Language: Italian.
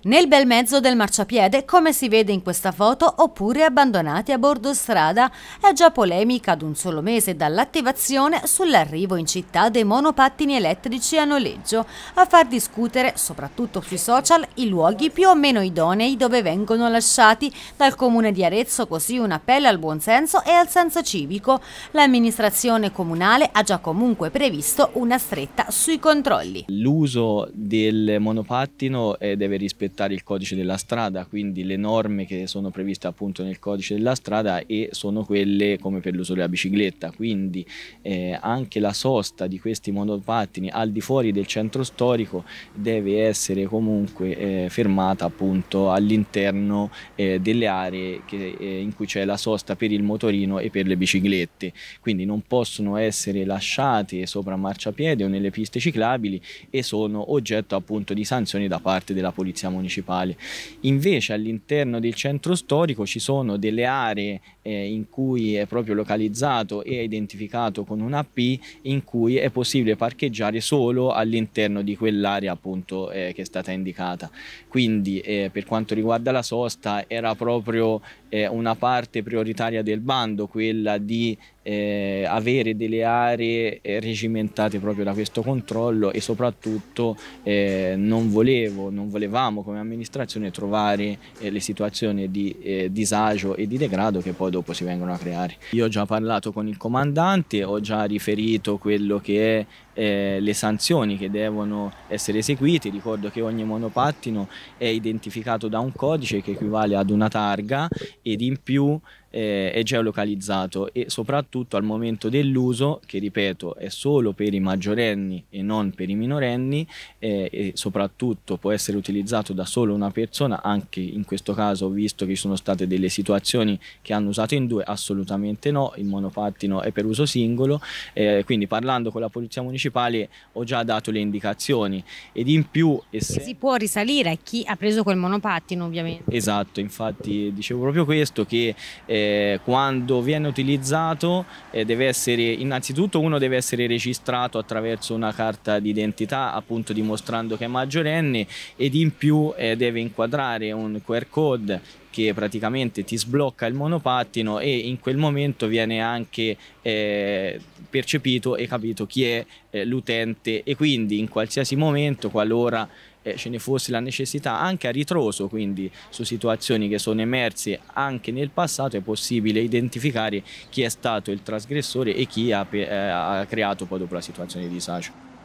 Nel bel mezzo del marciapiede, come si vede in questa foto, oppure abbandonati a bordo strada, è già polemica ad un solo mese dall'attivazione sull'arrivo in città dei monopattini elettrici a noleggio, a far discutere, soprattutto sui social, i luoghi più o meno idonei dove vengono lasciati dal comune di Arezzo, così un appello al buonsenso e al senso civico. L'amministrazione comunale ha già comunque previsto una stretta sui controlli. L'uso del monopattino eh, deve rispettare rispettare il codice della strada, quindi le norme che sono previste appunto nel codice della strada e sono quelle come per l'uso della bicicletta, quindi eh, anche la sosta di questi monopattini al di fuori del centro storico deve essere comunque eh, fermata appunto all'interno eh, delle aree che, eh, in cui c'è la sosta per il motorino e per le biciclette, quindi non possono essere lasciate sopra marciapiede o nelle piste ciclabili e sono oggetto appunto di sanzioni da parte della polizia municipale municipali. Invece all'interno del centro storico ci sono delle aree eh, in cui è proprio localizzato e identificato con una P in cui è possibile parcheggiare solo all'interno di quell'area appunto eh, che è stata indicata. Quindi eh, per quanto riguarda la sosta era proprio eh, una parte prioritaria del bando quella di eh, avere delle aree eh, regimentate proprio da questo controllo e soprattutto eh, non volevo, non volevamo come amministrazione trovare eh, le situazioni di eh, disagio e di degrado che poi dopo dopo si vengono a creare. Io ho già parlato con il comandante, ho già riferito quello che è eh, le sanzioni che devono essere eseguite. Ricordo che ogni monopattino è identificato da un codice che equivale ad una targa ed in più eh, è geolocalizzato e soprattutto al momento dell'uso, che ripeto è solo per i maggiorenni e non per i minorenni, eh, e soprattutto può essere utilizzato da solo una persona, anche in questo caso ho visto che ci sono state delle situazioni che hanno usato in due, assolutamente no, il monopattino è per uso singolo, eh, quindi parlando con la Polizia Municipale principali ho già dato le indicazioni ed in più se... si può risalire a chi ha preso quel monopattino ovviamente esatto infatti dicevo proprio questo che eh, quando viene utilizzato eh, deve essere innanzitutto uno deve essere registrato attraverso una carta d'identità appunto dimostrando che è maggiorenne ed in più eh, deve inquadrare un QR code perché praticamente ti sblocca il monopattino e in quel momento viene anche eh, percepito e capito chi è eh, l'utente e quindi in qualsiasi momento qualora eh, ce ne fosse la necessità anche a ritroso quindi su situazioni che sono emerse anche nel passato è possibile identificare chi è stato il trasgressore e chi ha, eh, ha creato poi dopo la situazione di disagio.